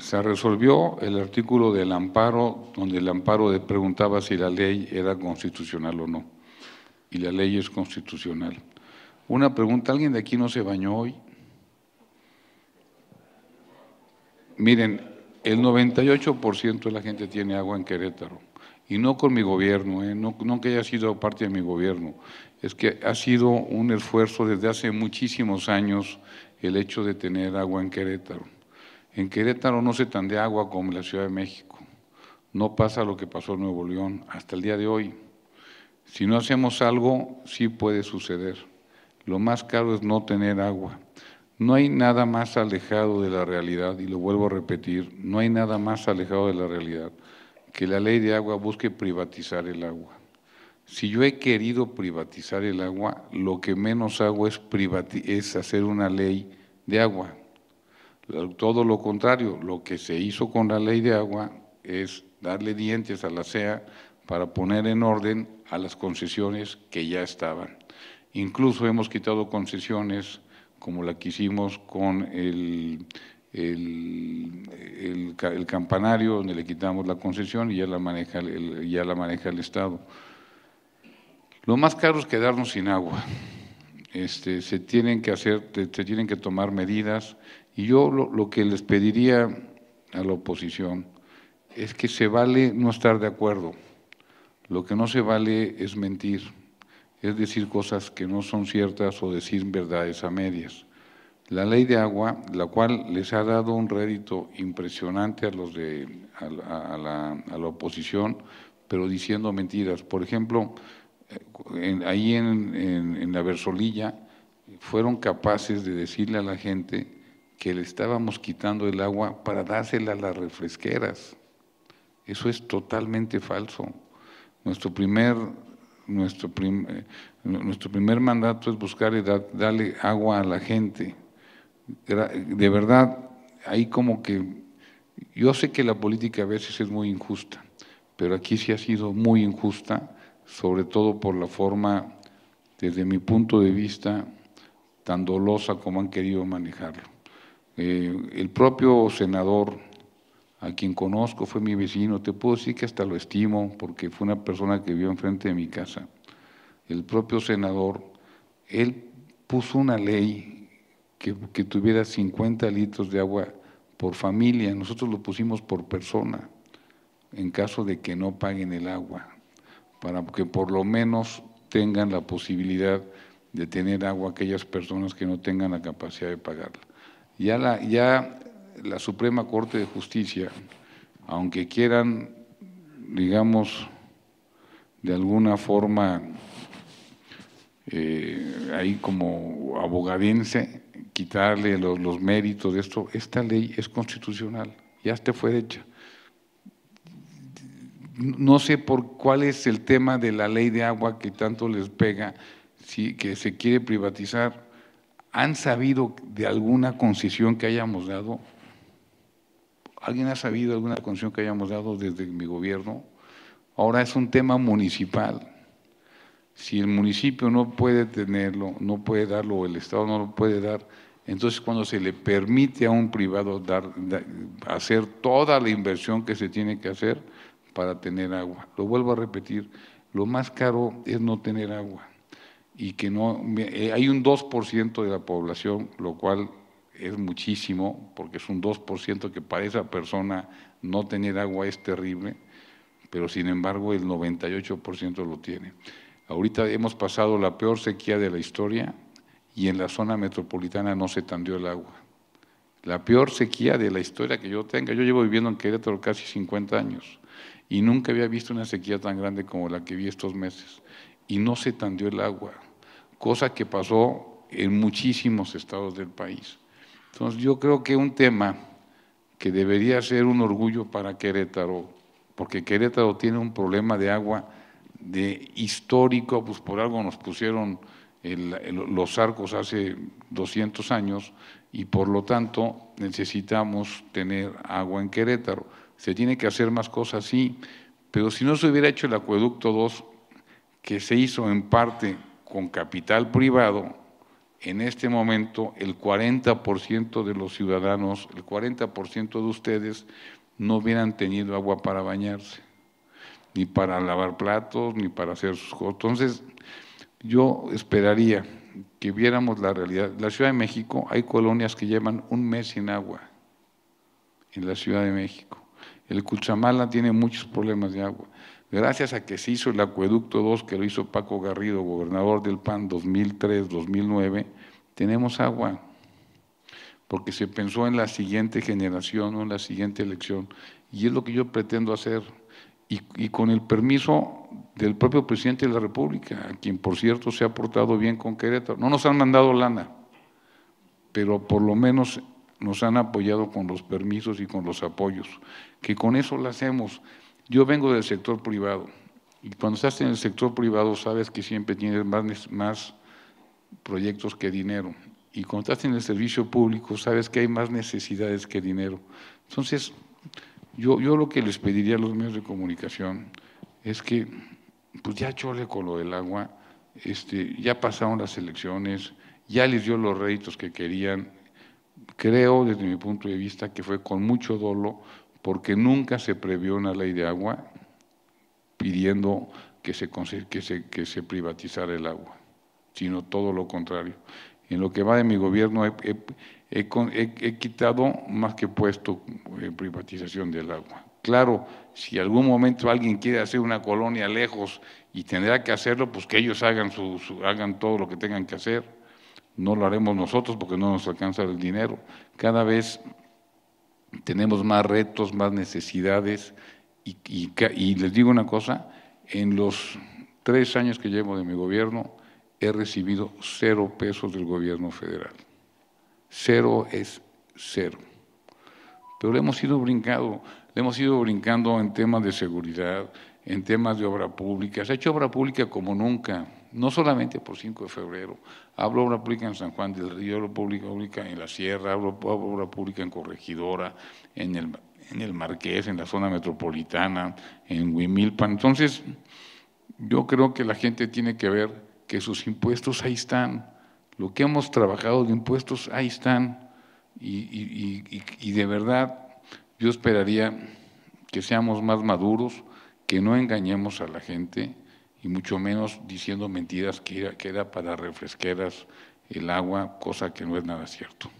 se resolvió el artículo del amparo, donde el amparo preguntaba si la ley era constitucional o no. Y la ley es constitucional. Una pregunta, ¿alguien de aquí no se bañó hoy? Miren, el 98% de la gente tiene agua en Querétaro. Y no con mi gobierno, ¿eh? no que haya sido parte de mi gobierno. Es que ha sido un esfuerzo desde hace muchísimos años el hecho de tener agua en Querétaro en Querétaro no se tan de agua como en la Ciudad de México. No pasa lo que pasó en Nuevo León hasta el día de hoy. Si no hacemos algo, sí puede suceder. Lo más caro es no tener agua. No hay nada más alejado de la realidad, y lo vuelvo a repetir, no hay nada más alejado de la realidad que la ley de agua busque privatizar el agua. Si yo he querido privatizar el agua, lo que menos hago es, es hacer una ley de agua. Todo lo contrario, lo que se hizo con la ley de agua es darle dientes a la CEA para poner en orden a las concesiones que ya estaban. Incluso hemos quitado concesiones como la que hicimos con el, campanario, donde le quitamos la concesión y ya la maneja el, ya la maneja el Estado. Lo más caro es quedarnos sin agua. Este, se tienen que hacer, se tienen que tomar medidas y yo lo, que les pediría a la oposición es que se vale no estar de acuerdo. Lo que no se vale es mentir, es decir cosas que no son ciertas o decir verdades a medias. La ley de agua, la cual les ha dado un rédito impresionante a los de a, la, a la, oposición, pero diciendo mentiras. Por ejemplo, eh, ahí en, en, en la Versolilla fueron capaces de decirle a la gente que le estábamos quitando el agua para dársela a las refresqueras. Eso es totalmente falso. Nuestro primer, eh, mandato es buscar y darle agua a la gente. De verdad, ahí como que yo sé que la política a veces es muy injusta, pero aquí sí ha sido muy injusta, sobre todo por la forma, desde mi punto de vista, tan dolosa como han querido manejarlo. Eh, el propio senador, a quien conozco, fue mi vecino, te puedo decir que hasta lo estimo, porque fue una persona que vivió enfrente de mi casa. El propio senador, él puso una ley que, que tuviera 50 litros de agua por familia, nosotros lo pusimos por persona, en caso de que no paguen el agua, para que por lo menos tengan la posibilidad de tener agua aquellas personas que no tengan la capacidad de pagarla. Ya la, ya la Suprema Corte de Justicia, aunque quieran, digamos, de alguna forma, eh, ahí como abogadense, quitarle los, méritos de esto, esta ley es constitucional, ya este fue hecha. No sé por cuál es el tema de la ley de agua que tanto les pega, si, que se quiere privatizar ¿Han sabido de alguna concesión que hayamos dado? ¿Alguien ha sabido de alguna concesión que hayamos dado desde mi gobierno? Ahora es un tema municipal. Si el municipio no puede tenerlo, no puede darlo, o el Estado no lo puede dar, entonces cuando se le permite a un privado dar, hacer toda la inversión que se tiene que hacer para tener agua. Lo vuelvo a repetir, lo más caro es no tener agua y que no eh, hay un 2% de la población, lo cual es muchísimo, porque es un 2% que para esa persona no tener agua es terrible, pero sin embargo el 98% lo tiene. Ahorita hemos pasado la peor sequía de la historia y en la zona metropolitana no se tandió el agua. La peor sequía de la historia que yo tenga. Yo llevo viviendo en Querétaro casi 50 años y nunca había visto una sequía tan grande como la que vi estos meses y no se tandió el agua, cosa que pasó en muchísimos estados del país. Entonces yo creo que un tema que debería ser un orgullo para Querétaro, porque Querétaro tiene un problema de agua de histórico, pues por algo nos pusieron los arcos hace 200 años y por lo tanto necesitamos tener agua en Querétaro. Se tiene que hacer más cosas, sí, pero si no se hubiera hecho el acueducto 2, que se hizo en parte con capital privado, en este momento el 40% de los ciudadanos, el 40% de ustedes no hubieran tenido agua para bañarse, ni para lavar platos, ni para hacer sus cosas. Entonces, yo esperaría que viéramos la realidad. La Ciudad de México, hay colonias que llevan un mes sin agua en la Ciudad de México. El Cuchamala tiene muchos problemas de agua gracias a que se hizo el acueducto 2 que lo hizo Paco Garrido, gobernador del PAN 2003-2009, tenemos agua, porque se pensó en la siguiente generación o en la siguiente elección, y es lo que yo pretendo hacer, y, y con el permiso del propio presidente de la República, a quien por cierto se ha portado bien con Querétaro. No nos han mandado lana, pero por lo menos nos han apoyado con los permisos y con los apoyos, que con eso lo hacemos. Yo vengo del sector privado y cuando estás en el sector privado sabes que siempre tienes más, más proyectos que dinero. Y cuando estás en el servicio público sabes que hay más necesidades que dinero. Entonces, yo, lo que les pediría a los medios de comunicación es que, pues ya chole con lo del agua, este, ya pasaron las elecciones, ya les dio los réditos que querían. Creo, desde mi punto de vista, que fue con mucho dolo, porque nunca se previó una ley de agua pidiendo que se, que se, privatizara el agua, sino todo lo contrario. En lo que va de mi gobierno he, quitado más que puesto eh, privatización del agua. Claro, si algún momento alguien quiere hacer una colonia lejos y tendrá que hacerlo, pues que ellos hagan, su, hagan todo lo que tengan que hacer. No lo haremos nosotros porque no nos alcanza el dinero. Cada vez tenemos más retos, más necesidades. Y, y, les digo una cosa, en los tres años que llevo de mi gobierno he recibido cero pesos del gobierno federal. Cero es cero. Pero le hemos ido brincando, le hemos ido brincando en temas de seguridad, en temas de obra pública. Se ha hecho obra pública como nunca, no solamente por 5 de febrero. Hablo obra pública en San Juan del Río, hablo pública en la Sierra, hablo obra pública en Corregidora, en el, en el Marqués, en la zona metropolitana, en Huimilpan. Entonces, yo creo que la gente tiene que ver que sus impuestos ahí están, lo que hemos trabajado de impuestos ahí están, y de verdad yo esperaría que seamos más maduros que no engañemos a la gente y mucho menos diciendo mentiras que era para refresqueras el agua, cosa que no es nada cierto.